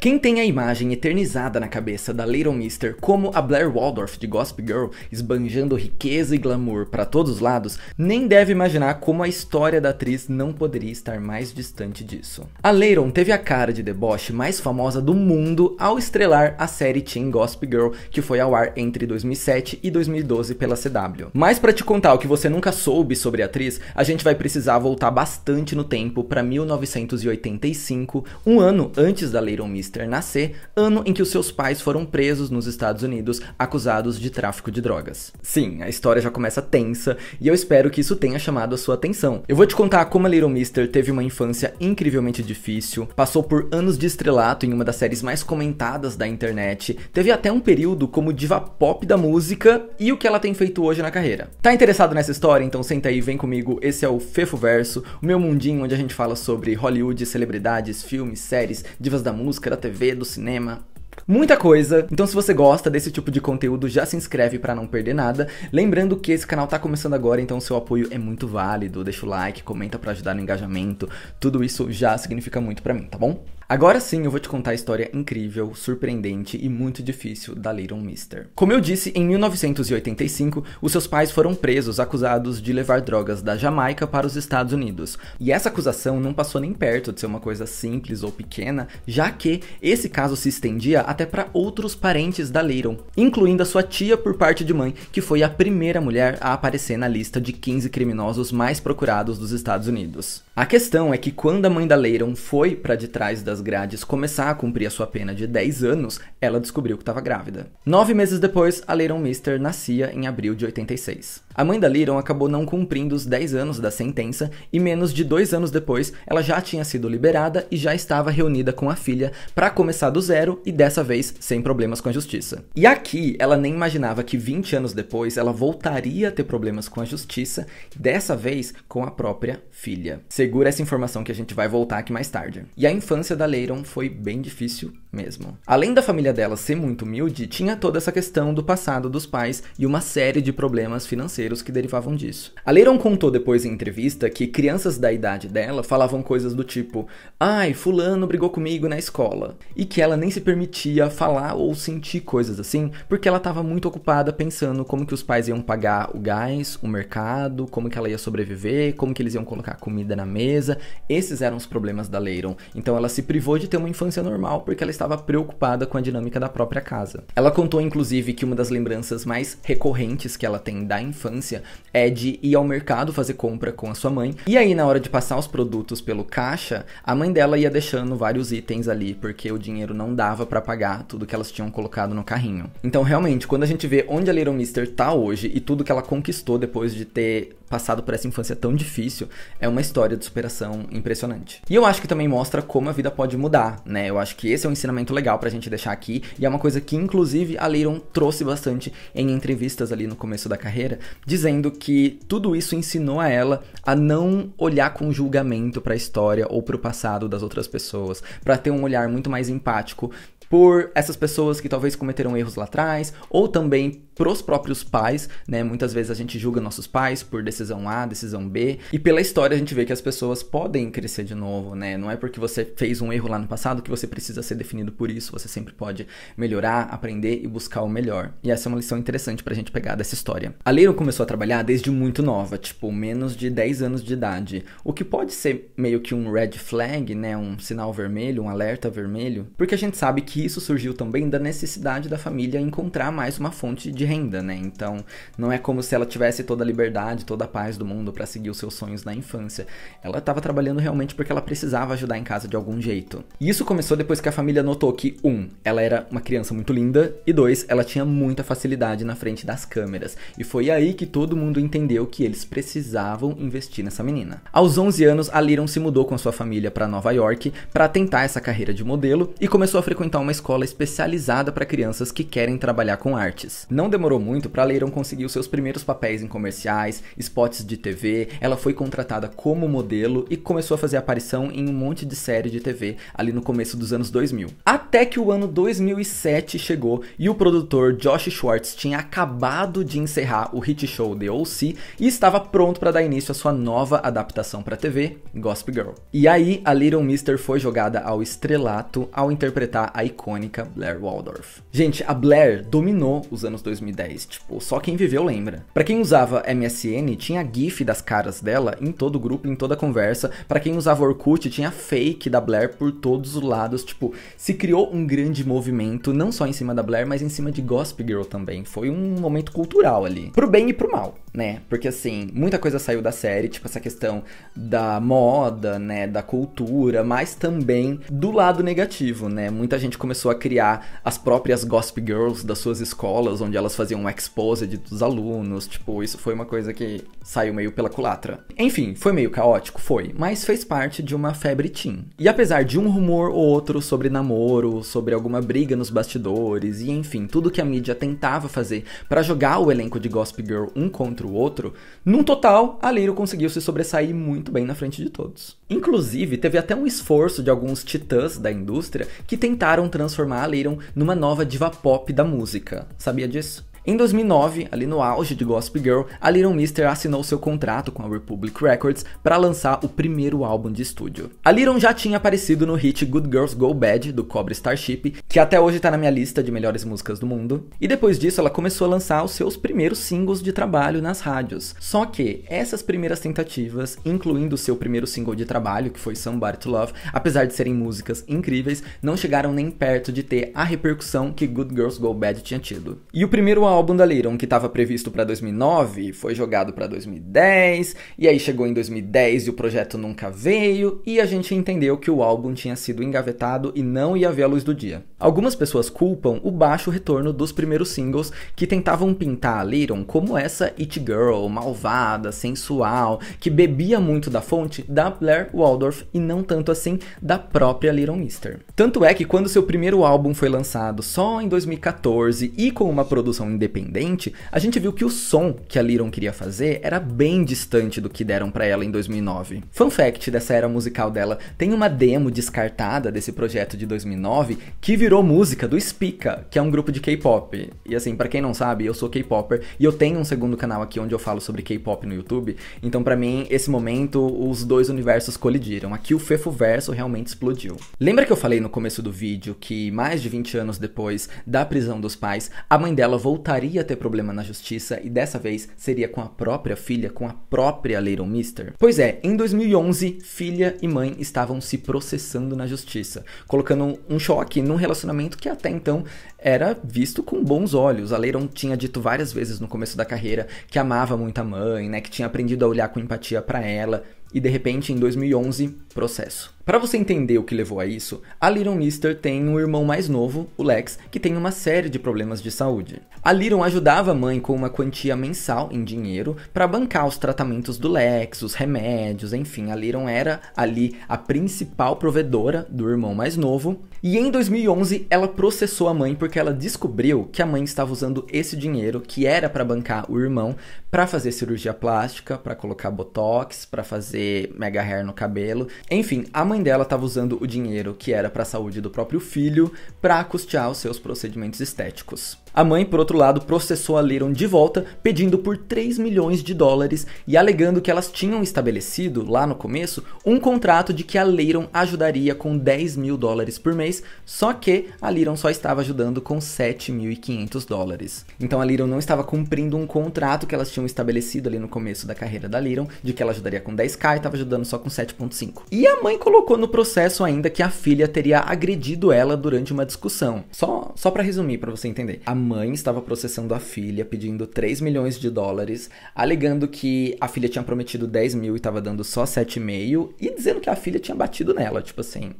Quem tem a imagem eternizada na cabeça da Little Mister como a Blair Waldorf de Gossip Girl, esbanjando riqueza e glamour para todos os lados, nem deve imaginar como a história da atriz não poderia estar mais distante disso. A Leiron teve a cara de deboche mais famosa do mundo ao estrelar a série Teen Gossip Girl, que foi ao ar entre 2007 e 2012 pela CW. Mas para te contar o que você nunca soube sobre a atriz, a gente vai precisar voltar bastante no tempo para 1985, um ano antes da Leiron Mister Lister nascer, ano em que os seus pais foram presos nos Estados Unidos, acusados de tráfico de drogas. Sim, a história já começa tensa e eu espero que isso tenha chamado a sua atenção. Eu vou te contar como a Little Mister teve uma infância incrivelmente difícil, passou por anos de estrelato em uma das séries mais comentadas da internet, teve até um período como diva pop da música e o que ela tem feito hoje na carreira. Tá interessado nessa história? Então senta aí, vem comigo. Esse é o Fefo Verso, o meu mundinho onde a gente fala sobre Hollywood, celebridades, filmes, séries, divas da música, da TV, do cinema, muita coisa. Então se você gosta desse tipo de conteúdo, já se inscreve para não perder nada. Lembrando que esse canal tá começando agora, então seu apoio é muito válido. Deixa o like, comenta para ajudar no engajamento. Tudo isso já significa muito para mim, tá bom? Agora sim eu vou te contar a história incrível, surpreendente e muito difícil da Little Mister. Como eu disse, em 1985, os seus pais foram presos acusados de levar drogas da Jamaica para os Estados Unidos. E essa acusação não passou nem perto de ser uma coisa simples ou pequena, já que esse caso se estendia até para outros parentes da Little, incluindo a sua tia por parte de mãe, que foi a primeira mulher a aparecer na lista de 15 criminosos mais procurados dos Estados Unidos. A questão é que quando a mãe da Leiron foi para detrás das das grades começar a cumprir a sua pena de 10 anos, ela descobriu que estava grávida. Nove meses depois, a Leiron Mister nascia em abril de 86. A mãe da Leiron acabou não cumprindo os 10 anos da sentença e menos de dois anos depois, ela já tinha sido liberada e já estava reunida com a filha para começar do zero e dessa vez sem problemas com a justiça. E aqui, ela nem imaginava que 20 anos depois ela voltaria a ter problemas com a justiça, dessa vez com a própria filha. Segura essa informação que a gente vai voltar aqui mais tarde. E a infância da Leiron foi bem difícil mesmo. Além da família dela ser muito humilde, tinha toda essa questão do passado dos pais e uma série de problemas financeiros que derivavam disso. A Leiron contou depois em entrevista que crianças da idade dela falavam coisas do tipo: "Ai, fulano brigou comigo na escola", e que ela nem se permitia falar ou sentir coisas assim, porque ela estava muito ocupada pensando como que os pais iam pagar o gás, o mercado, como que ela ia sobreviver, como que eles iam colocar comida na mesa. Esses eram os problemas da Leiron. Então ela se privou de ter uma infância normal porque ela estava preocupada com a dinâmica da própria casa. Ela contou, inclusive, que uma das lembranças mais recorrentes que ela tem da infância é de ir ao mercado fazer compra com a sua mãe. E aí, na hora de passar os produtos pelo caixa, a mãe dela ia deixando vários itens ali porque o dinheiro não dava para pagar tudo que elas tinham colocado no carrinho. Então, realmente, quando a gente vê onde a Little Mister tá hoje e tudo que ela conquistou depois de ter passado por essa infância tão difícil, é uma história de superação impressionante. E eu acho que também mostra como a vida pode mudar, né? Eu acho que esse é um ensinamento legal pra gente deixar aqui, e é uma coisa que, inclusive, a Leiron trouxe bastante em entrevistas ali no começo da carreira, dizendo que tudo isso ensinou a ela a não olhar com julgamento para a história ou para o passado das outras pessoas, para ter um olhar muito mais empático por essas pessoas que talvez cometeram erros lá atrás, ou também pros próprios pais, né? Muitas vezes a gente julga nossos pais por decisão A, decisão B, e pela história a gente vê que as pessoas podem crescer de novo, né? Não é porque você fez um erro lá no passado que você precisa ser definido por isso, você sempre pode melhorar, aprender e buscar o melhor. E essa é uma lição interessante pra gente pegar dessa história. A Leila começou a trabalhar desde muito nova, tipo, menos de 10 anos de idade, o que pode ser meio que um red flag, né? Um sinal vermelho, um alerta vermelho, porque a gente sabe que que isso surgiu também da necessidade da família encontrar mais uma fonte de renda, né? Então, não é como se ela tivesse toda a liberdade, toda a paz do mundo para seguir os seus sonhos na infância. Ela estava trabalhando realmente porque ela precisava ajudar em casa de algum jeito. E isso começou depois que a família notou que um, ela era uma criança muito linda e dois, ela tinha muita facilidade na frente das câmeras. E foi aí que todo mundo entendeu que eles precisavam investir nessa menina. Aos 11 anos, a Liron se mudou com sua família para Nova York para tentar essa carreira de modelo e começou a frequentar uma uma escola especializada para crianças que querem trabalhar com artes. Não demorou muito para Leiron conseguir os seus primeiros papéis em comerciais, spots de TV, ela foi contratada como modelo e começou a fazer aparição em um monte de série de TV ali no começo dos anos 2000. Até que o ano 2007 chegou e o produtor Josh Schwartz tinha acabado de encerrar o hit show The O.C. e estava pronto para dar início à sua nova adaptação para TV, Gossip Girl. E aí a Little Mister foi jogada ao estrelato ao interpretar a icônica Blair Waldorf. Gente, a Blair dominou os anos 2010, tipo, só quem viveu lembra. Para quem usava MSN, tinha GIF das caras dela em todo grupo, em toda conversa. Para quem usava Orkut, tinha fake da Blair por todos os lados. Tipo, se criou um grande movimento, não só em cima da Blair, mas em cima de Gossip Girl também. Foi um momento cultural ali. Pro bem e pro mal, né? Porque assim, muita coisa saiu da série, tipo essa questão da moda, né? Da cultura, mas também do lado negativo, né? Muita gente começou começou a criar as próprias Gossip Girls das suas escolas, onde elas faziam um exposed dos alunos. Tipo, isso foi uma coisa que saiu meio pela culatra. Enfim, foi meio caótico, foi, mas fez parte de uma febre teen. E apesar de um rumor ou outro sobre namoro, sobre alguma briga nos bastidores e enfim, tudo que a mídia tentava fazer para jogar o elenco de Gossip Girl um contra o outro, num total, a conseguiu se sobressair muito bem na frente de todos. Inclusive, teve até um esforço de alguns titãs da indústria que tentaram transformar a Lyron numa nova diva pop da música. Sabia disso? Em 2009, ali no auge de Gospel Girl, a Little Mister assinou seu contrato com a Republic Records para lançar o primeiro álbum de estúdio. A Little já tinha aparecido no hit Good Girls Go Bad do Cobra Starship, que até hoje está na minha lista de melhores músicas do mundo, e depois disso ela começou a lançar os seus primeiros singles de trabalho nas rádios. Só que essas primeiras tentativas, incluindo o seu primeiro single de trabalho, que foi Somebody to Love, apesar de serem músicas incríveis, não chegaram nem perto de ter a repercussão que Good Girls Go Bad tinha tido. E o primeiro álbum álbum da Little, que estava previsto para 2009, foi jogado para 2010, e aí chegou em 2010 e o projeto nunca veio, e a gente entendeu que o álbum tinha sido engavetado e não ia ver a luz do dia. Algumas pessoas culpam o baixo retorno dos primeiros singles que tentavam pintar a Little como essa It Girl, malvada, sensual, que bebia muito da fonte da Blair Waldorf e não tanto assim da própria Little Mister. Tanto é que quando seu primeiro álbum foi lançado só em 2014 e com uma produção independente, independente, a gente viu que o som que a Liron queria fazer era bem distante do que deram para ela em 2009. Fun fact dessa era musical dela, tem uma demo descartada desse projeto de 2009 que virou música do Spica, que é um grupo de K-pop. E assim, para quem não sabe, eu sou K-popper e eu tenho um segundo canal aqui onde eu falo sobre K-pop no YouTube. Então para mim, esse momento os dois universos colidiram. Aqui o Fefo Verso realmente explodiu. Lembra que eu falei no começo do vídeo que mais de 20 anos depois da prisão dos pais, a mãe dela voltou voltaria a ter problema na justiça e dessa vez seria com a própria filha, com a própria Little Mister. Pois é, em 2011, filha e mãe estavam se processando na justiça, colocando um choque num relacionamento que até então era visto com bons olhos. A Leiron tinha dito várias vezes no começo da carreira que amava muito a mãe, né, que tinha aprendido a olhar com empatia para ela, e de repente em 2011, processo. Para você entender o que levou a isso, a Little Mister tem um irmão mais novo, o Lex, que tem uma série de problemas de saúde. A Little ajudava a mãe com uma quantia mensal em dinheiro para bancar os tratamentos do Lex, os remédios, enfim, a Little era ali a principal provedora do irmão mais novo. E em 2011 ela processou a mãe porque ela descobriu que a mãe estava usando esse dinheiro que era para bancar o irmão para fazer cirurgia plástica, para colocar botox, para fazer mega hair no cabelo. Enfim, a mãe mãe dela estava usando o dinheiro que era para a saúde do próprio filho para custear os seus procedimentos estéticos. A mãe, por outro lado, processou a Liron de volta, pedindo por 3 milhões de dólares e alegando que elas tinham estabelecido, lá no começo, um contrato de que a Liron ajudaria com 10 mil dólares por mês, só que a Liron só estava ajudando com 7.500 dólares. Então a Liron não estava cumprindo um contrato que elas tinham estabelecido ali no começo da carreira da Liron, de que ela ajudaria com 10k e estava ajudando só com 7.5. E a mãe colocou no processo ainda que a filha teria agredido ela durante uma discussão. Só, só para resumir, para você entender. A mãe estava processando a filha, pedindo 3 milhões de dólares, alegando que a filha tinha prometido 10 mil e estava dando só 7,5 e dizendo que a filha tinha batido nela, tipo assim.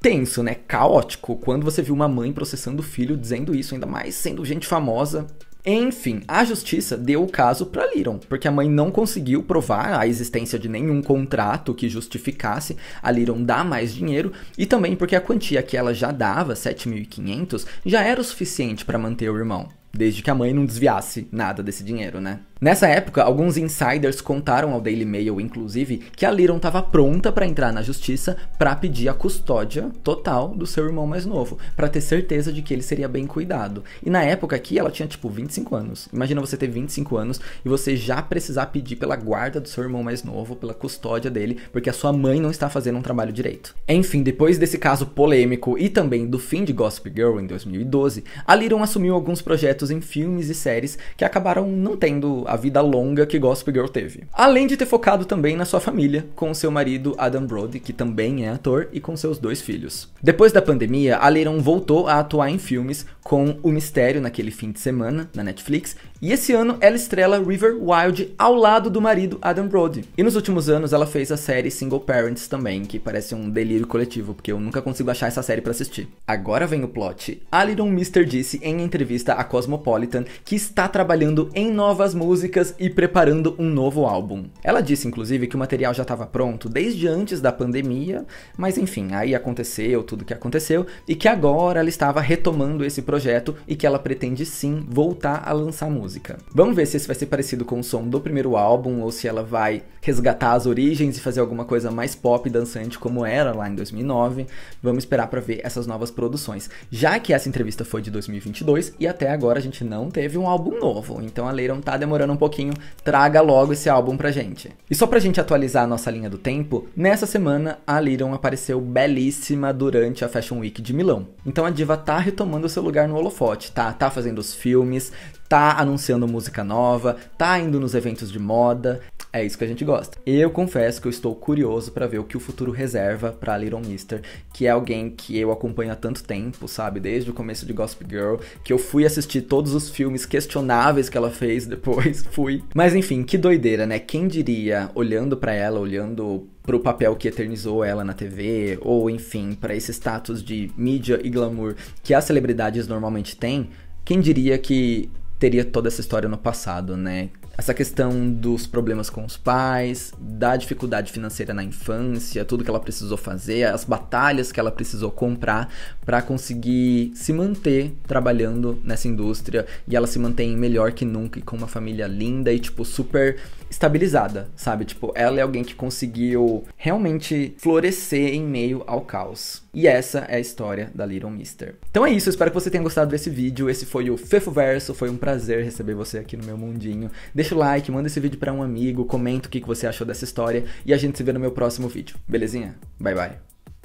Tenso, né? Caótico quando você viu uma mãe processando o filho dizendo isso, ainda mais sendo gente famosa. Enfim, a justiça deu o caso para Liron, porque a mãe não conseguiu provar a existência de nenhum contrato que justificasse a Liron dar mais dinheiro e também porque a quantia que ela já dava, 7.500, já era o suficiente para manter o irmão desde que a mãe não desviasse nada desse dinheiro, né? Nessa época, alguns insiders contaram ao Daily Mail, inclusive, que a Liron estava pronta para entrar na justiça para pedir a custódia total do seu irmão mais novo, para ter certeza de que ele seria bem cuidado. E na época aqui, ela tinha tipo 25 anos. Imagina você ter 25 anos e você já precisar pedir pela guarda do seu irmão mais novo, pela custódia dele, porque a sua mãe não está fazendo um trabalho direito. Enfim, depois desse caso polêmico e também do fim de Gossip Girl em 2012, a Liron assumiu alguns projetos em filmes e séries que acabaram não tendo a vida longa que Gossip Girl teve. Além de ter focado também na sua família, com seu marido Adam Brody, que também é ator, e com seus dois filhos. Depois da pandemia, a voltou a atuar em filmes com O Mistério naquele fim de semana, na Netflix, e esse ano ela estrela River Wild ao lado do marido Adam Brody. E nos últimos anos ela fez a série Single Parents também, que parece um delírio coletivo, porque eu nunca consigo achar essa série para assistir. Agora vem o plot. Alidon Mister disse em entrevista à Cosmopolitan que está trabalhando em novas músicas e preparando um novo álbum. Ela disse inclusive que o material já estava pronto desde antes da pandemia, mas enfim, aí aconteceu tudo que aconteceu e que agora ela estava retomando esse projeto e que ela pretende sim voltar a lançar música música. Vamos ver se esse vai ser parecido com o som do primeiro álbum ou se ela vai resgatar as origens e fazer alguma coisa mais pop e dançante como era lá em 2009. Vamos esperar para ver essas novas produções. Já que essa entrevista foi de 2022 e até agora a gente não teve um álbum novo, então a Leiron tá demorando um pouquinho, traga logo esse álbum pra gente. E só pra gente atualizar a nossa linha do tempo, nessa semana a Leiron apareceu belíssima durante a Fashion Week de Milão. Então a diva tá retomando seu lugar no holofote, tá? Tá fazendo os filmes, tá anunciando música nova, tá indo nos eventos de moda. É isso que a gente gosta. Eu confesso que eu estou curioso para ver o que o futuro reserva para Little Mister, que é alguém que eu acompanho há tanto tempo, sabe? Desde o começo de Gossip Girl, que eu fui assistir todos os filmes questionáveis que ela fez depois, fui. Mas enfim, que doideira, né? Quem diria, olhando para ela, olhando pro papel que eternizou ela na TV, ou enfim, para esse status de mídia e glamour que as celebridades normalmente têm, quem diria que teria toda essa história no passado, né? essa questão dos problemas com os pais, da dificuldade financeira na infância, tudo que ela precisou fazer, as batalhas que ela precisou comprar para conseguir se manter trabalhando nessa indústria e ela se mantém melhor que nunca e com uma família linda e tipo super estabilizada, sabe? Tipo, ela é alguém que conseguiu realmente florescer em meio ao caos. E essa é a história da Little Mister. Então é isso, espero que você tenha gostado desse vídeo. Esse foi o Fefo Verso, foi um prazer receber você aqui no meu mundinho. Deixa Deixa o like, manda esse vídeo para um amigo, comenta o que você achou dessa história e a gente se vê no meu próximo vídeo, belezinha? Bye bye.